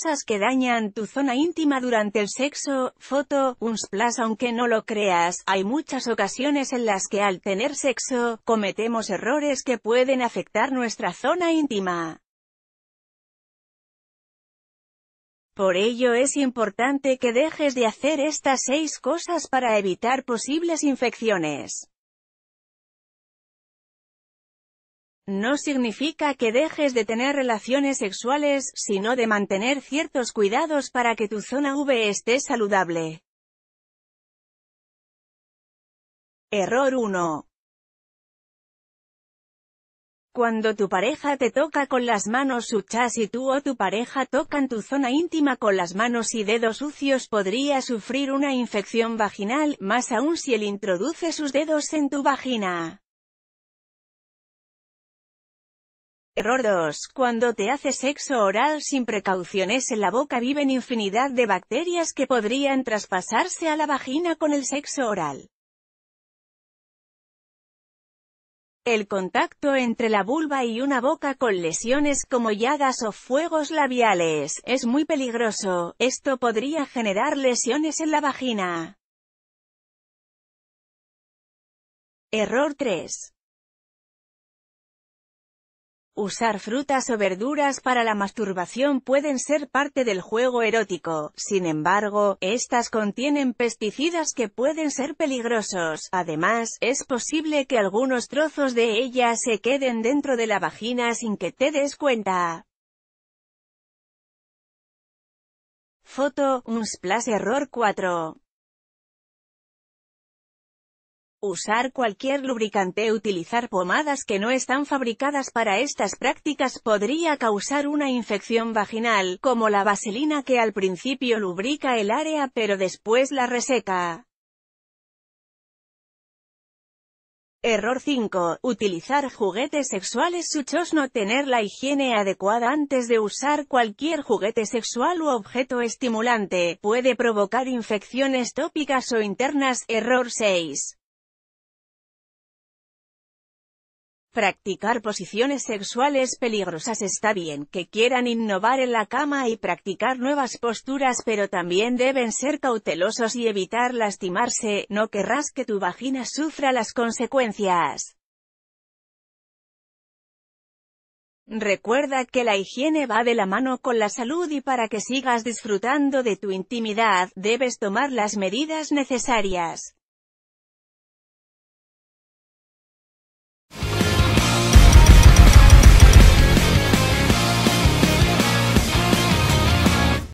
cosas que dañan tu zona íntima durante el sexo, foto, un splash aunque no lo creas, hay muchas ocasiones en las que al tener sexo, cometemos errores que pueden afectar nuestra zona íntima. Por ello es importante que dejes de hacer estas seis cosas para evitar posibles infecciones. No significa que dejes de tener relaciones sexuales, sino de mantener ciertos cuidados para que tu zona V esté saludable. Error 1. Cuando tu pareja te toca con las manos sucias y tú o tu pareja tocan tu zona íntima con las manos y dedos sucios podría sufrir una infección vaginal, más aún si él introduce sus dedos en tu vagina. Error 2. Cuando te haces sexo oral sin precauciones en la boca viven infinidad de bacterias que podrían traspasarse a la vagina con el sexo oral. El contacto entre la vulva y una boca con lesiones como llagas o fuegos labiales, es muy peligroso, esto podría generar lesiones en la vagina. Error 3. Usar frutas o verduras para la masturbación pueden ser parte del juego erótico, sin embargo, estas contienen pesticidas que pueden ser peligrosos. Además, es posible que algunos trozos de ellas se queden dentro de la vagina sin que te des cuenta. Foto, un error 4. Usar cualquier lubricante e utilizar pomadas que no están fabricadas para estas prácticas podría causar una infección vaginal, como la vaselina que al principio lubrica el área pero después la reseca. Error 5. Utilizar juguetes sexuales suchos No tener la higiene adecuada antes de usar cualquier juguete sexual u objeto estimulante, puede provocar infecciones tópicas o internas. Error 6. Practicar posiciones sexuales peligrosas está bien que quieran innovar en la cama y practicar nuevas posturas pero también deben ser cautelosos y evitar lastimarse, no querrás que tu vagina sufra las consecuencias. Recuerda que la higiene va de la mano con la salud y para que sigas disfrutando de tu intimidad, debes tomar las medidas necesarias.